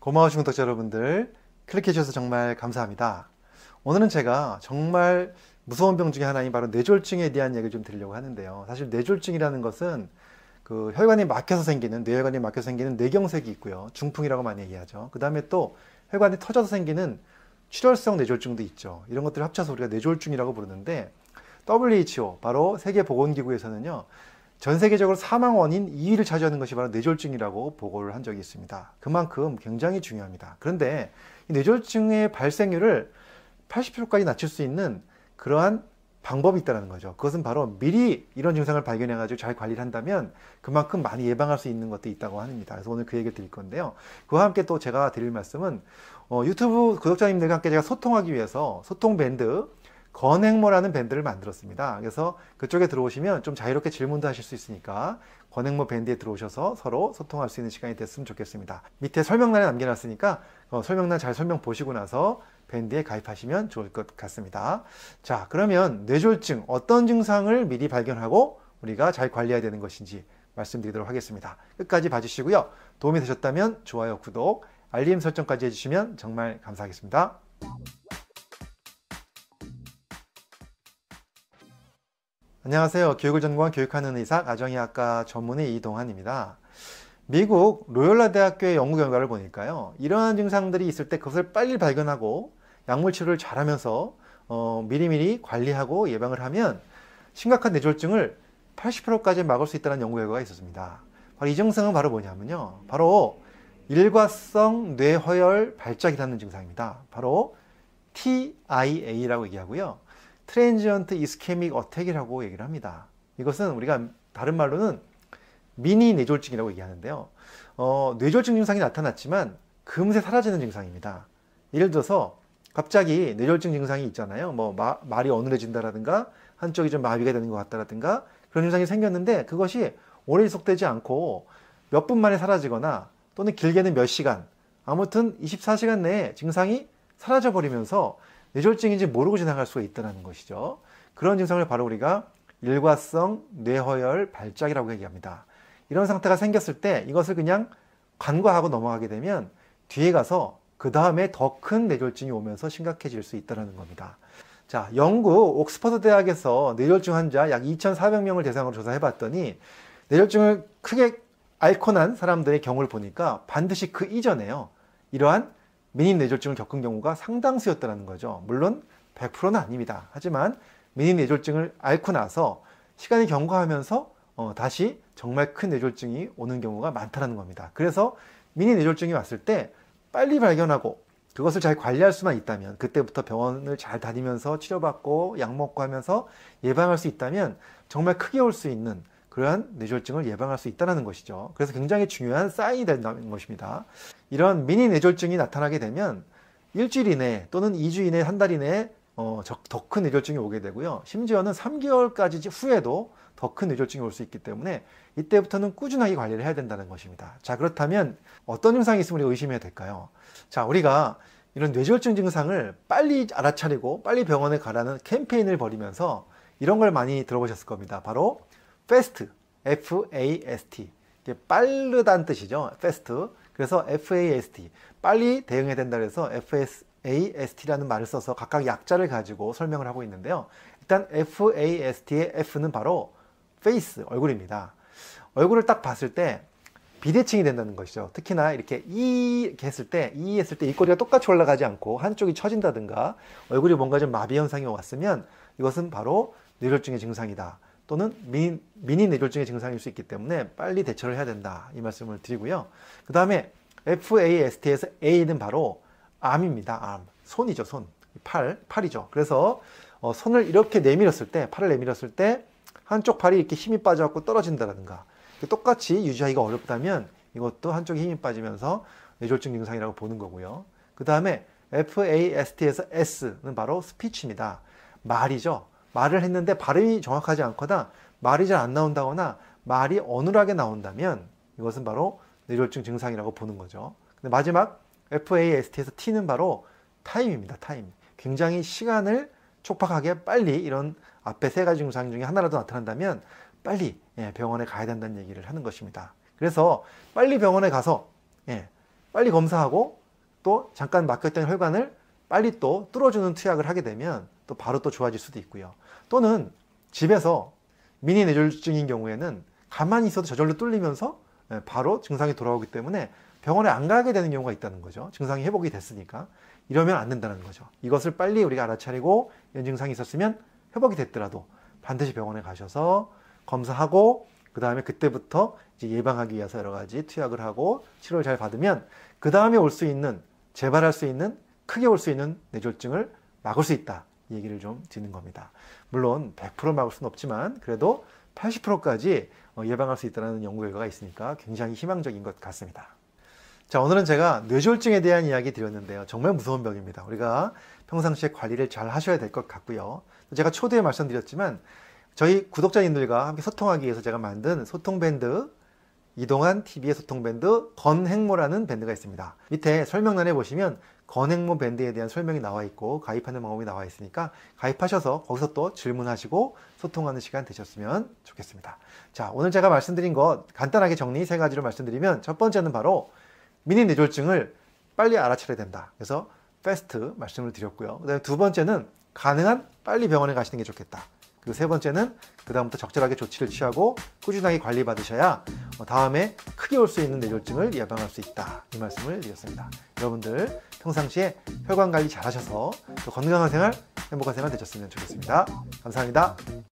고마우신 독자 여러분들 클릭해 주셔서 정말 감사합니다. 오늘은 제가 정말 무서운 병 중에 하나인 바로 뇌졸중에 대한 얘기를 좀 드리려고 하는데요. 사실 뇌졸중이라는 것은 그 혈관이 막혀서 생기는 뇌혈관이 막혀서 생기는 뇌경색이 있고요. 중풍이라고 많이 얘기하죠. 그다음에 또 혈관이 터져서 생기는 출혈성 뇌졸중도 있죠. 이런 것들을 합쳐서 우리가 뇌졸중이라고 부르는데 WHO 바로 세계보건기구에서는요. 전 세계적으로 사망 원인 2위를 차지하는 것이 바로 뇌졸중이라고 보고를 한 적이 있습니다. 그만큼 굉장히 중요합니다. 그런데 뇌졸중의 발생률을 80%까지 낮출 수 있는 그러한 방법이 있다는 거죠. 그것은 바로 미리 이런 증상을 발견해가지고 잘 관리를 한다면 그만큼 많이 예방할 수 있는 것도 있다고 합니다. 그래서 오늘 그 얘기를 드릴 건데요. 그와 함께 또 제가 드릴 말씀은 어, 유튜브 구독자님들과 함께 제가 소통하기 위해서 소통 밴드 건행모라는 밴드를 만들었습니다. 그래서 그쪽에 들어오시면 좀 자유롭게 질문도 하실 수 있으니까 건행모 밴드에 들어오셔서 서로 소통할 수 있는 시간이 됐으면 좋겠습니다. 밑에 설명란에 남겨놨으니까 어, 설명란 잘 설명 보시고 나서 밴드에 가입하시면 좋을 것 같습니다. 자, 그러면 뇌졸중 어떤 증상을 미리 발견하고 우리가 잘 관리해야 되는 것인지 말씀드리도록 하겠습니다. 끝까지 봐주시고요. 도움이 되셨다면 좋아요, 구독, 알림 설정까지 해주시면 정말 감사하겠습니다. 안녕하세요. 교육을 전공한 교육하는 의사 가정의학과 전문의 이동환입니다. 미국 로열라 대학교의 연구 결과를 보니까요. 이러한 증상들이 있을 때 그것을 빨리 발견하고 약물 치료를 잘하면서 어, 미리미리 관리하고 예방을 하면 심각한 뇌졸중을 80%까지 막을 수 있다는 연구 결과가 있었습니다. 바로 이 증상은 바로 뭐냐면요. 바로 일과성 뇌허혈 발작이라는 증상입니다. 바로 TIA라고 얘기하고요. 트랜지언트 이스케믹 어택이라고 얘기를 합니다. 이것은 우리가 다른 말로는 미니 뇌졸중이라고 얘기하는데요. 어, 뇌졸중 증상이 나타났지만 금세 사라지는 증상입니다. 예를 들어서 갑자기 뇌졸중 증상이 있잖아요. 뭐 마, 말이 어눌해진다라든가 한쪽이 좀 마비가 되는 것 같다라든가 그런 증상이 생겼는데 그것이 오래 지속되지 않고 몇 분 만에 사라지거나 또는 길게는 몇 시간 아무튼 24시간 내에 증상이 사라져 버리면서 뇌졸중인지 모르고 지나갈 수가 있다는 것이죠. 그런 증상을 바로 우리가 일과성 뇌허혈 발작이라고 얘기합니다. 이런 상태가 생겼을 때 이것을 그냥 간과하고 넘어가게 되면 뒤에 가서 그 다음에 더 큰 뇌졸중이 오면서 심각해질 수 있다는 겁니다. 자, 영국 옥스퍼드 대학에서 뇌졸중 환자 약 2,400명을 대상으로 조사해 봤더니 뇌졸중을 크게 앓고 난 사람들의 경우를 보니까 반드시 그 이전에요. 이러한 미니 뇌졸중을 겪은 경우가 상당수였다는 거죠. 물론 100%는 아닙니다. 하지만 미니 뇌졸중을 앓고 나서 시간이 경과하면서 어, 다시 정말 큰 뇌졸중이 오는 경우가 많다는 겁니다. 그래서 미니 뇌졸중이 왔을 때 빨리 발견하고 그것을 잘 관리할 수만 있다면 그때부터 병원을 잘 다니면서 치료받고 약 먹고 하면서 예방할 수 있다면 정말 크게 올 수 있는 그러한 뇌졸중을 예방할 수 있다는 것이죠. 그래서 굉장히 중요한 사인이 된다는 것입니다. 이런 미니 뇌졸중이 나타나게 되면 일주일 이내 또는 2주 이내 한 달 이내에 어, 더 큰 뇌졸중이 오게 되고요. 심지어는 3개월까지 후에도 더 큰 뇌졸중이 올 수 있기 때문에 이때부터는 꾸준하게 관리를 해야 된다는 것입니다. 자 그렇다면 어떤 증상이 있으면 우리가 의심해야 될까요? 자 우리가 이런 뇌졸중 증상을 빨리 알아차리고 빨리 병원에 가라는 캠페인을 벌이면서 이런 걸 많이 들어보셨을 겁니다. 바로 FAST, F-A-S-T. 이게 빠르다는 뜻이죠. FAST. 그래서 FAST 빨리 대응해야 된다 그래서 FAST라는 말을 써서 각각 약자를 가지고 설명을 하고 있는데요. 일단 FAST의 F는 바로 face 얼굴입니다. 얼굴을 딱 봤을 때 비대칭이 된다는 것이죠. 특히나 이렇게 이 e 이렇게 했을 때, 이 e 했을 때 입꼬리가 똑같이 올라가지 않고 한쪽이 처진다든가 얼굴이 뭔가 좀 마비 현상이 왔으면 이것은 바로 뇌졸중의 증상이다. 또는 미인, 미니 뇌졸중의 증상일 수 있기 때문에 빨리 대처를 해야 된다 이 말씀을 드리고요. 그 다음에 FAST에서 A는 바로 암입니다. 암 손이죠 손 팔, 팔이죠. 그래서 어, 손을 이렇게 내밀었을 때 팔을 내밀었을 때 한쪽 팔이 이렇게 힘이 빠져갖고 떨어진다라든가 똑같이 유지하기가 어렵다면 이것도 한쪽에 힘이 빠지면서 뇌졸중 증상이라고 보는 거고요. 그 다음에 FAST에서 S는 바로 스피치입니다. 말이죠. 말을 했는데 발음이 정확하지 않거나 말이 잘 안 나온다거나 말이 어눌하게 나온다면 이것은 바로 뇌졸중 증상이라고 보는 거죠. 근데 마지막 FAST에서 T는 바로 타임입니다. 타임. 굉장히 시간을 촉박하게 빨리 이런 앞에 세 가지 증상 중에 하나라도 나타난다면 빨리 예, 병원에 가야 된다는 얘기를 하는 것입니다. 그래서 빨리 병원에 가서 예, 빨리 검사하고 또 잠깐 막혔던 혈관을 빨리 또 뚫어주는 투약을 하게 되면 또 바로 또 좋아질 수도 있고요. 또는 집에서 미니 뇌졸중인 경우에는 가만히 있어도 저절로 뚫리면서 예, 바로 증상이 돌아오기 때문에 병원에 안 가게 되는 경우가 있다는 거죠. 증상이 회복이 됐으니까. 이러면 안 된다는 거죠. 이것을 빨리 우리가 알아차리고 이런 증상이 있었으면 회복이 됐더라도 반드시 병원에 가셔서 검사하고 그 다음에 그때부터 이제 예방하기 위해서 여러 가지 투약을 하고 치료를 잘 받으면 그 다음에 올 수 있는 재발할 수 있는 크게 올 수 있는 뇌졸중을 막을 수 있다. 얘기를 좀 드는 겁니다. 물론 100% 막을 수는 없지만 그래도 80%까지 어, 예방할 수 있다는 연구 결과가 있으니까 굉장히 희망적인 것 같습니다. 자, 오늘은 제가 뇌졸중에 대한 이야기 드렸는데요. 정말 무서운 병입니다. 우리가 평상시에 관리를 잘 하셔야 될 것 같고요. 제가 초대에 말씀드렸지만 저희 구독자님들과 함께 소통하기 위해서 제가 만든 소통밴드 이동한 TV의 소통 밴드 건행모라는 밴드가 있습니다. 밑에 설명란에 보시면 건행모 밴드에 대한 설명이 나와 있고 가입하는 방법이 나와 있으니까 가입하셔서 거기서 또 질문하시고 소통하는 시간 되셨으면 좋겠습니다. 자, 오늘 제가 말씀드린 것 간단하게 정리 세 가지로 말씀드리면 첫 번째는 바로 미니 뇌졸중을 빨리 알아차려야 된다. 그래서 패스트 말씀을 드렸고요. 그다음에 두 번째는 가능한 빨리 병원에 가시는 게 좋겠다. 그리고 세 번째는 그다음부터 적절하게 조치를 취하고 꾸준하게 관리받으셔야 어, 다음에 크게 올 수 있는 뇌졸중을 예방할 수 있다 이 말씀을 드렸습니다 여러분들 평상시에 혈관 관리 잘 하셔서 또 건강한 생활 행복한 생활 되셨으면 좋겠습니다 감사합니다